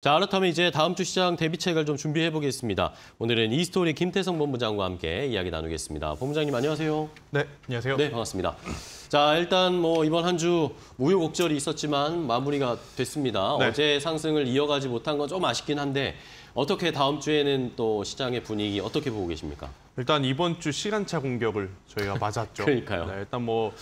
자, 그렇다면 이제 다음 주 시장 대비책을 좀 준비해 보겠습니다. 오늘은 이스토리 김태성 본부장과 함께 이야기 나누겠습니다. 본부장님 안녕하세요. 네, 안녕하세요. 네, 반갑습니다. 자, 일단 뭐 이번 한 주 우여곡절이 있었지만 마무리가 됐습니다. 네. 어제 상승을 이어가지 못한 건 좀 아쉽긴 한데 어떻게 다음 주에는 또 시장의 분위기 어떻게 보고 계십니까? 일단 이번 주 시간차 공격을 저희가 맞았죠. 그러니까요. 네, 일단 뭐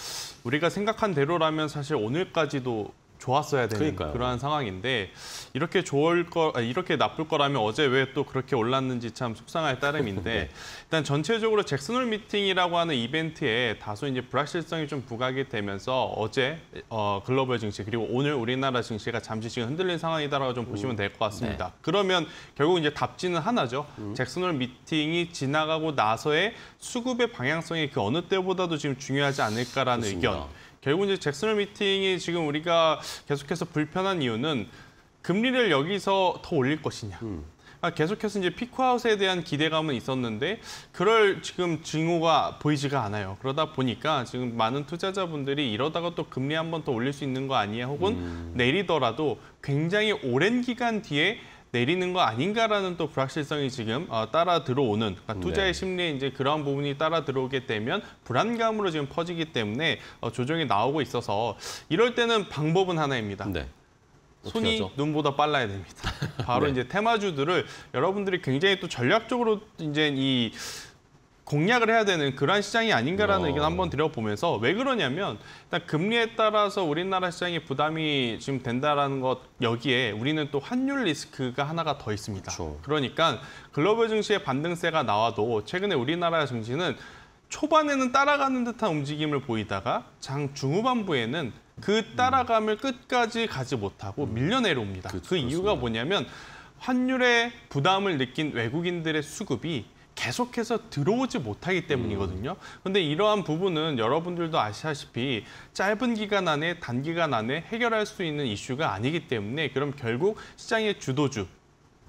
우리가 생각한 대로라면 사실 오늘까지도 좋았어야 되는 그러니까요. 그러한 상황인데 이렇게 좋을 거 아, 이렇게 나쁠 거라면 어제 왜 또 그렇게 올랐는지 참 속상할 따름인데 네. 일단 전체적으로 잭슨홀 미팅이라고 하는 이벤트에 다소 이제 불확실성이 좀 부각이 되면서 어제 어, 글로벌 증시 그리고 오늘 우리나라 증시가 잠시 지금 흔들린 상황이다라고 좀 보시면 음. 될것 같습니다. 네. 그러면 결국 이제 답지는 하나죠. 음. 잭슨홀 미팅이 지나가고 나서의 수급의 방향성이 그 어느 때보다도 지금 중요하지 않을까라는 그렇습니다. 의견. 결국 이제 잭슨홀 미팅이 지금 우리가 계속해서 불편한 이유는 금리를 여기서 더 올릴 것이냐. 음. 아, 계속해서 이제 피크아웃에 대한 기대감은 있었는데 그럴 지금 증오가 보이지가 않아요. 그러다 보니까 지금 많은 투자자분들이 이러다가 또 금리 한번더 올릴 수 있는 거 아니야 혹은 음. 내리더라도 굉장히 오랜 기간 뒤에 내리는 거 아닌가라는 또 불확실성이 지금 어, 따라 들어오는 그러니까 네. 투자의 심리에 이제 그러한 부분이 따라 들어오게 되면 불안감으로 지금 퍼지기 때문에 어, 조정이 나오고 있어서 이럴 때는 방법은 하나입니다. 네. 손이 하죠? 눈보다 빨라야 됩니다. 바로 네. 이제 테마주들을 여러분들이 굉장히 또 전략적으로 이제 이 공략을 해야 되는 그러한 시장이 아닌가라는 어. 의견 을 한번 드려보면서 왜 그러냐면 일단 금리에 따라서 우리나라 시장의 부담이 지금 된다라는 것 여기에 우리는 또 환율 리스크가 하나가 더 있습니다. 그렇죠. 그러니까 글로벌 증시의 반등세가 나와도 최근에 우리나라 증시는 초반에는 따라가는 듯한 움직임을 보이다가 장 중후반부에는 그 따라감을 끝까지 가지 못하고 음. 밀려 내려옵니다. 그그 이유가 뭐냐면 환율의 부담을 느낀 외국인들의 수급이 계속해서 들어오지 못하기 때문이거든요. 근데 이러한 부분은 여러분들도 아시다시피 짧은 기간 안에 단기간 안에 해결할 수 있는 이슈가 아니기 때문에 그럼 결국 시장의 주도주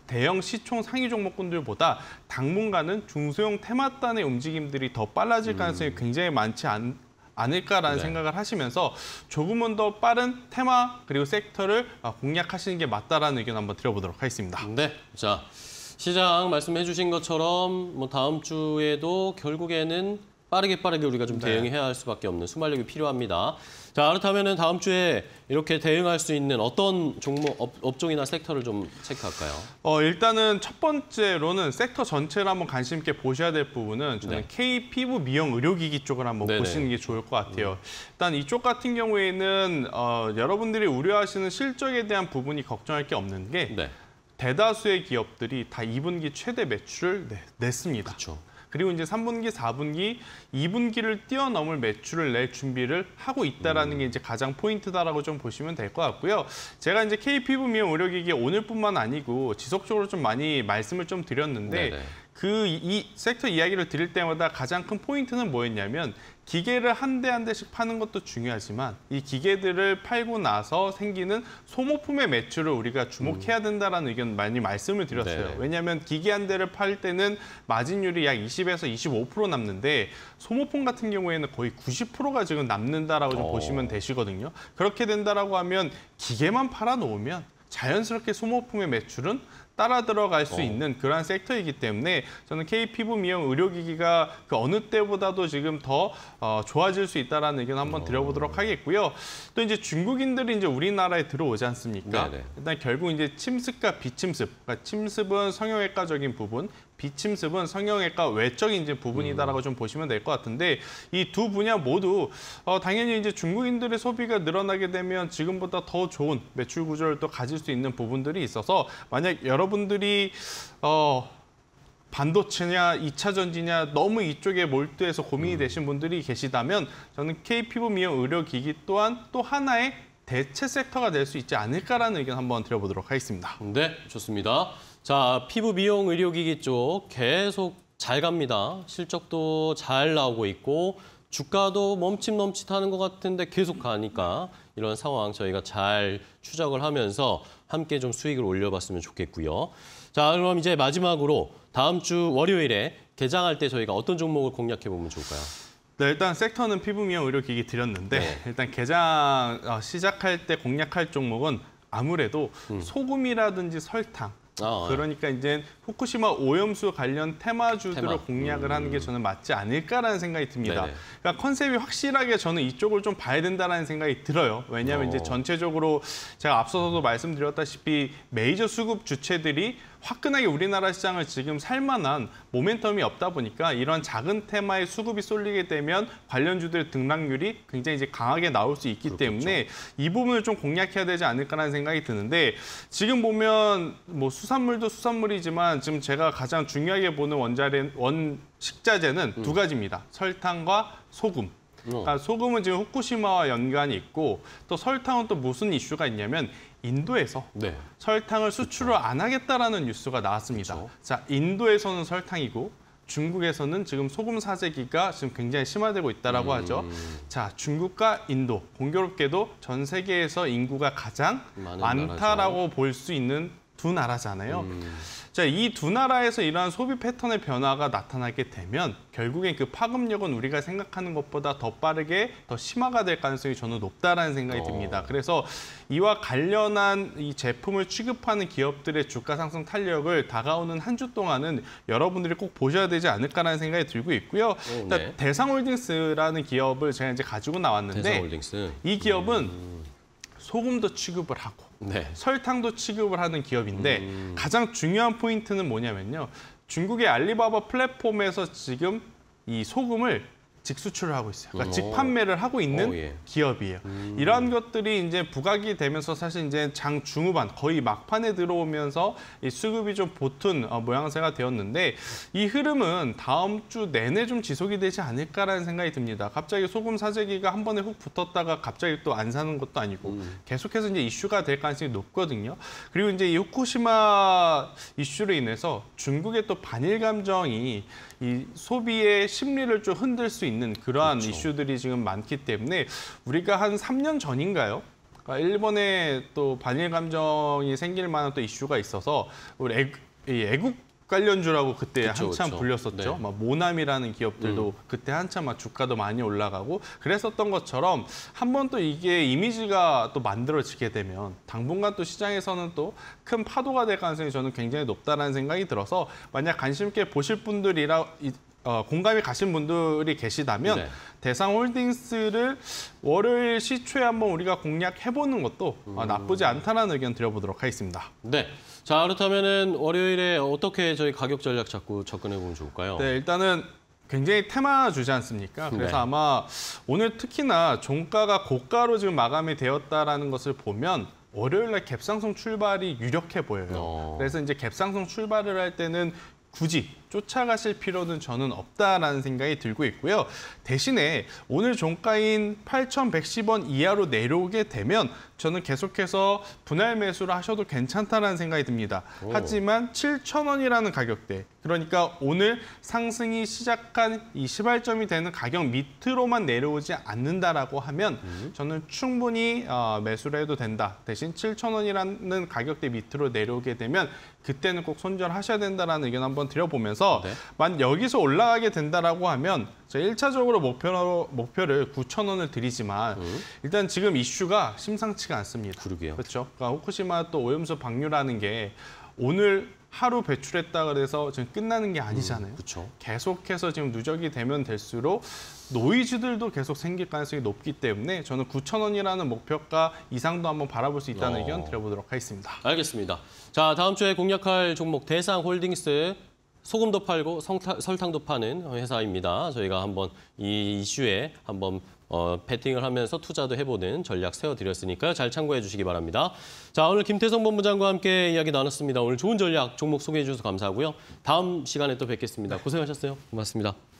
대형 시총 상위 종목군들보다 당분간은 중소형 테마단의 움직임들이 더 빨라질 음. 가능성이 굉장히 많지 않, 않을까라는 네. 생각을 하시면서 조금은 더 빠른 테마 그리고 섹터를 아, 공략하시는 게 맞다라는 의견 한번 드려보도록 하겠습니다. 네. 자. 시장 말씀해 주신 것처럼 뭐 다음 주에도 결국에는 빠르게 빠르게 우리가 좀 네. 대응해야 할 수밖에 없는 순발력이 필요합니다. 자 그렇다면 다음 주에 이렇게 대응할 수 있는 어떤 종목, 업, 종이나 섹터를 좀 체크할까요? 어, 일단은 첫 번째로는 섹터 전체를 한번 관심 있게 보셔야 될 부분은 저는 네. K 피부 미용 의료기기 쪽을 한번 네네. 보시는 게 좋을 것 같아요. 음. 일단 이쪽 같은 경우에는 어, 여러분들이 우려하시는 실적에 대한 부분이 걱정할 게 없는 게 네. 대다수의 기업들이 다 2분기 최대 매출을 네, 냈습니다. 그렇죠. 그리고 이제 3분기, 4분기, 2분기를 뛰어넘을 매출을 낼 준비를 하고 있다라는 음. 게 이제 가장 포인트다라고 좀 보시면 될 것 같고요. 제가 이제 k p 부미용 의료기기 오늘뿐만 아니고 지속적으로 좀 많이 말씀을 좀 드렸는데 네네. 그이 섹터 이야기를 드릴 때마다 가장 큰 포인트는 뭐였냐면 기계를 한 대 한 대씩 파는 것도 중요하지만 이 기계들을 팔고 나서 생기는 소모품의 매출을 우리가 주목해야 된다라는 의견 많이 말씀을 드렸어요. 네. 왜냐하면 기계 한 대를 팔 때는 마진율이 약 20에서 25% 남는데 소모품 같은 경우에는 거의 90%가 지금 남는다라고 좀 어. 보시면 되시거든요. 그렇게 된다라고 하면 기계만 팔아 놓으면 자연스럽게 소모품의 매출은 따라 들어갈 수 어. 있는 그러한 섹터이기 때문에 저는 K 피부 미용 의료기기가 그 어느 때보다도 지금 더 어, 좋아질 수 있다라는 의견 한번 어. 드려보도록 하겠고요. 또 이제 중국인들이 이제 우리나라에 들어오지 않습니까? 네네. 일단 결국 이제 침습과 비침습, 그러니까 침습은 성형외과적인 부분, 비침습은 성형외과 외적인 이 부분이다라고 음. 좀 보시면 될 것 같은데 이 두 분야 모두 어, 당연히 이제 중국인들의 소비가 늘어나게 되면 지금보다 더 좋은 매출 구조를 또 가질 수 있는 부분들이 있어서 만약 여러분들이 어, 반도체냐 이차 전지냐 너무 이쪽에 몰두해서 고민이 음. 되신 분들이 계시다면 저는 K 피부 미용 의료기기 또한 또 하나의 대체 섹터가 될 수 있지 않을까라는 의견 한번 드려보도록 하겠습니다. 네, 좋습니다. 자, 피부 미용 의료기기 쪽 계속 잘 갑니다. 실적도 잘 나오고 있고 주가도 멈칫멈칫하는 것 같은데 계속 가니까 이런 상황 저희가 잘 추적을 하면서 함께 좀 수익을 올려봤으면 좋겠고요. 자, 그럼 이제 마지막으로 다음 주 월요일에 개장할 때 저희가 어떤 종목을 공략해보면 좋을까요? 네, 일단 섹터는 피부미용 의료기기 드렸는데 네. 일단 개장 어, 시작할 때 공략할 종목은 아무래도 음. 소금이라든지 설탕 아, 어, 예. 그러니까 이제 후쿠시마 오염수 관련 테마주들을 테마. 음. 공략을 하는 게 저는 맞지 않을까라는 생각이 듭니다. 네네. 그러니까 컨셉이 확실하게 저는 이쪽을 좀 봐야 된다라는 생각이 들어요. 왜냐하면 어. 이제 전체적으로 제가 앞서서도 말씀드렸다시피 메이저 수급 주체들이 화끈하게 우리나라 시장을 지금 살만한 모멘텀이 없다 보니까 이런 작은 테마의 수급이 쏠리게 되면 관련주들 등락률이 굉장히 이제 강하게 나올 수 있기 그렇겠죠. 때문에 이 부분을 좀 공략해야 되지 않을까라는 생각이 드는데 지금 보면 뭐 수산물도 수산물이지만 지금 제가 가장 중요하게 보는 원자재 원 식자재는 음. 두 가지입니다. 설탕과 소금. 어. 그러니까 소금은 지금 후쿠시마와 연관이 있고 또 설탕은 또 무슨 이슈가 있냐면 인도에서 네. 설탕을 수출을 그렇죠. 안 하겠다라는 뉴스가 나왔습니다. 그렇 자, 인도에서는 설탕이고 중국에서는 지금 소금 사재기가 지금 굉장히 심화되고 있다라고 음. 하죠. 자, 중국과 인도 공교롭게도 전 세계에서 인구가 가장 많다라고 볼 수 있는 두 나라잖아요. 음. 자, 이 두 나라에서 이러한 소비 패턴의 변화가 나타나게 되면 결국엔 그 파급력은 우리가 생각하는 것보다 더 빠르게 더 심화가 될 가능성이 저는 높다라는 생각이 어. 듭니다. 그래서 이와 관련한 이 제품을 취급하는 기업들의 주가 상승 탄력을 다가오는 한 주 동안은 여러분들이 꼭 보셔야 되지 않을까라는 생각이 들고 있고요. 오, 그러니까 네. 대상홀딩스라는 기업을 제가 이제 가지고 나왔는데 대상홀딩스. 이 기업은 음. 소금도 취급을 하고 네. 설탕도 취급을 하는 기업인데 음. 가장 중요한 포인트는 뭐냐면요. 중국의 알리바바 플랫폼에서 지금 이 소금을 직수출을 하고 있어요. 그러니까 음, 어. 직판매를 하고 있는 오, 어, 예. 기업이에요. 음. 이러한 것들이 이제 부각이 되면서 사실 이제 장 중후반 거의 막판에 들어오면서 이 수급이 좀보튼 어, 모양새가 되었는데 이 흐름은 다음 주 내내 좀 지속이 되지 않을까라는 생각이 듭니다. 갑자기 소금 사재기가 한 번에 훅 붙었다가 갑자기 또 안 사는 것도 아니고 음. 계속해서 이제 이슈가 될 가능성이 높거든요. 그리고 이제 이 후쿠시마 이슈로 인해서 중국의 또 반일 감정이 이 소비의 심리를 좀 흔들 수 있는 있는 그러한 그렇죠. 이슈들이 지금 많기 때문에 우리가 한 3년 전인가요? 그러니까 일본에 또 반일 감정이 생길 만한 또 이슈가 있어서 우리 애국, 애국 관련주라고 그때 그쵸, 한참 그쵸. 불렸었죠. 네. 막 모남이라는 기업들도 음. 그때 한참 막 주가도 많이 올라가고 그랬었던 것처럼 한 번 또 이게 이미지가 또 만들어지게 되면 당분간 또 시장에서는 또 큰 파도가 될 가능성이 저는 굉장히 높다라는 생각이 들어서 만약 관심 있게 보실 분들이라 어, 공감이 가신 분들이 계시다면 네. 대상홀딩스를 월요일 시초에 한번 우리가 공략해보는 것도 어, 음... 나쁘지 않다는 의견 드려보도록 하겠습니다. 네. 자 그렇다면 월요일에 어떻게 저희 가격 전략 자꾸 접근해보면 좋을까요? 네, 일단은 굉장히 테마 주지 않습니까? 그래서 네. 아마 오늘 특히나 종가가 고가로 지금 마감이 되었다라는 것을 보면 월요일 날 갭상승 출발이 유력해 보여요. 어... 그래서 이제 갭상승 출발을 할 때는 굳이 쫓아가실 필요는 저는 없다라는 생각이 들고 있고요. 대신에 오늘 종가인 8,110원 이하로 내려오게 되면 저는 계속해서 분할 매수를 하셔도 괜찮다라는 생각이 듭니다. 오. 하지만 7,000원이라는 가격대, 그러니까 오늘 상승이 시작한 이 시발점이 되는 가격 밑으로만 내려오지 않는다라고 하면 음. 저는 충분히 어, 매수를 해도 된다. 대신 7,000원이라는 가격대 밑으로 내려오게 되면 그때는 꼭 손절하셔야 된다라는 의견 한번 드려보면 그래서 네. 만 여기서 올라가게 된다라고 하면 저 1차적으로 목표로, 목표를 9천 원을 드리지만 음. 일단 지금 이슈가 심상치가 않습니다. 그러게요. 그렇죠. 그러니까 후쿠시마 또 오염수 방류라는 게 오늘 하루 배출했다 그래서 지금 끝나는 게 아니잖아요. 음, 계속해서 지금 누적이 되면 될수록 노이즈들도 계속 생길 가능성이 높기 때문에 저는 9천 원이라는 목표가 이상도 한번 바라볼 수 있다는 어... 의견 드려보도록 하겠습니다. 알겠습니다. 자 다음 주에 공략할 종목 대상홀딩스 소금도 팔고 성타, 설탕도 파는 회사입니다. 저희가 한번 이 이슈에 한번 어, 배팅을 하면서 투자도 해보는 전략 세워드렸으니까 잘 참고해 주시기 바랍니다. 자, 오늘 김태성 본부장과 함께 이야기 나눴습니다. 오늘 좋은 전략 종목 소개해 주셔서 감사하고요. 다음 시간에 또 뵙겠습니다. 고생하셨어요. 고맙습니다.